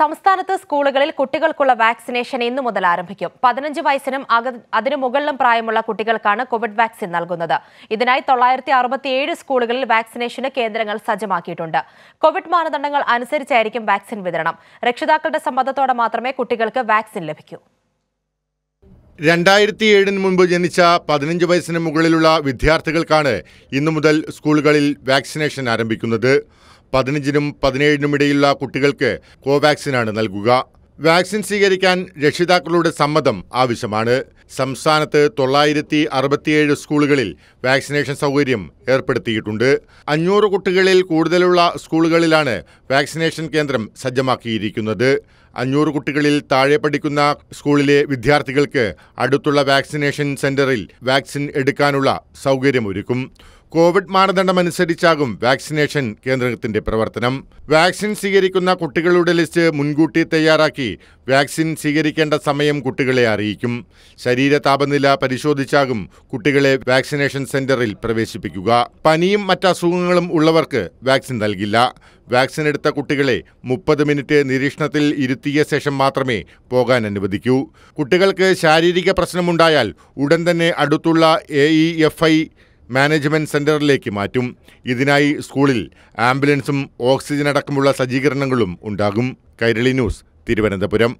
സംസ്ഥാനത്ത് സ്കൂളുകളിൽ കുട്ടികൾക്കുള്ള വാക്സിനേഷൻ ഇന്നു മുതൽ ആരംഭിക്കും പതിനഞ്ച് വയസ്സിനും അതിനു മുകളിലും പ്രായമുള്ള കുട്ടികൾക്കാണ് കോവിഡ് വാക്സിൻ നൽകുന്നത് ഇതിനായി തൊള്ളായിരത്തി അറുപത്തിയേഴ് സ്കൂളുകളിൽ വാക്സിനേഷന് കേന്ദ്രങ്ങൾ സജ്ജമാക്കിയിട്ടുണ്ട് കോവിഡ് മാനദണ്ഡങ്ങൾ അനുസരിച്ചായിരിക്കും വാക്സിൻ വിതരണം രക്ഷിതാക്കളുടെ സമ്മതത്തോടെ മാത്രമേ കുട്ടികൾക്ക് വാക്സിൻ ലഭിക്കൂ രണ്ടായിരത്തി ഏഴിന് മുൻപ് ജനിച്ച പതിനഞ്ച് വയസ്സിന് മുകളിലുള്ള വിദ്യാർത്ഥികൾക്കാണ് ഇന്നു മുതൽ സ്കൂളുകളിൽ വാക്സിനേഷൻ ആരംഭിക്കുന്നത് പതിനഞ്ചിനും പതിനേഴിനും ഇടയിലുള്ള കുട്ടികൾക്ക് കോവാക്സിനാണ് നൽകുക വാക്സിൻ സ്വീകരിക്കാൻ രക്ഷിതാക്കളുടെ സമ്മതം ആവശ്യമാണ് സംസ്ഥാനത്ത് തൊള്ളായിരത്തി അറുപത്തിയേഴ് സ്കൂളുകളിൽ വാക്സിനേഷൻ സൗകര്യം ഏർപ്പെടുത്തിയിട്ടുണ്ട് അഞ്ഞൂറ് കുട്ടികളിൽ കൂടുതലുള്ള സ്കൂളുകളിലാണ് വാക്സിനേഷൻ കേന്ദ്രം സജ്ജമാക്കിയിരിക്കുന്നത് അഞ്ഞൂറ് കുട്ടികളിൽ താഴെ പഠിക്കുന്ന സ്കൂളിലെ വിദ്യാർത്ഥികൾക്ക് അടുത്തുള്ള വാക്സിനേഷൻ സെന്ററിൽ വാക്സിൻ എടുക്കാനുള്ള സൗകര്യമൊരുക്കും കോവിഡ് മാനദണ്ഡമനുസരിച്ചാകും വാക്സിനേഷൻ കേന്ദ്രത്തിന്റെ പ്രവർത്തനം വാക്സിൻ സ്വീകരിക്കുന്ന കുട്ടികളുടെ ലിസ്റ്റ് മുൻകൂട്ടി തയ്യാറാക്കി വാക്സിൻ സ്വീകരിക്കേണ്ട സമയം കുട്ടികളെ അറിയിക്കും ശരീര താപനില പരിശോധിച്ചാകും കുട്ടികളെ വാക്സിനേഷൻ സെന്ററിൽ പ്രവേശിപ്പിക്കുക പനിയും മറ്റസുഖങ്ങളും ഉള്ളവർക്ക് വാക്സിൻ നൽകില്ല വാക്സിൻ എടുത്ത കുട്ടികളെ മുപ്പത് മിനിറ്റ് നിരീക്ഷണത്തിൽ ഇരുത്തിയ ശേഷം മാത്രമേ പോകാൻ അനുവദിക്കൂ കുട്ടികൾക്ക് ശാരീരിക പ്രശ്നമുണ്ടായാൽ ഉടൻ തന്നെ അടുത്തുള്ള A E F I management സെന്ററിലേക്ക് മാറ്റും ഇതിനായി സ്കൂളിൽ ആംബുലൻസും ഓക്സിജൻ അടക്കമുള്ള സജ്ജീകരണങ്ങളും ഉണ്ടാകും കൈരളി ന്യൂസ് തിരുവനന്തപുരം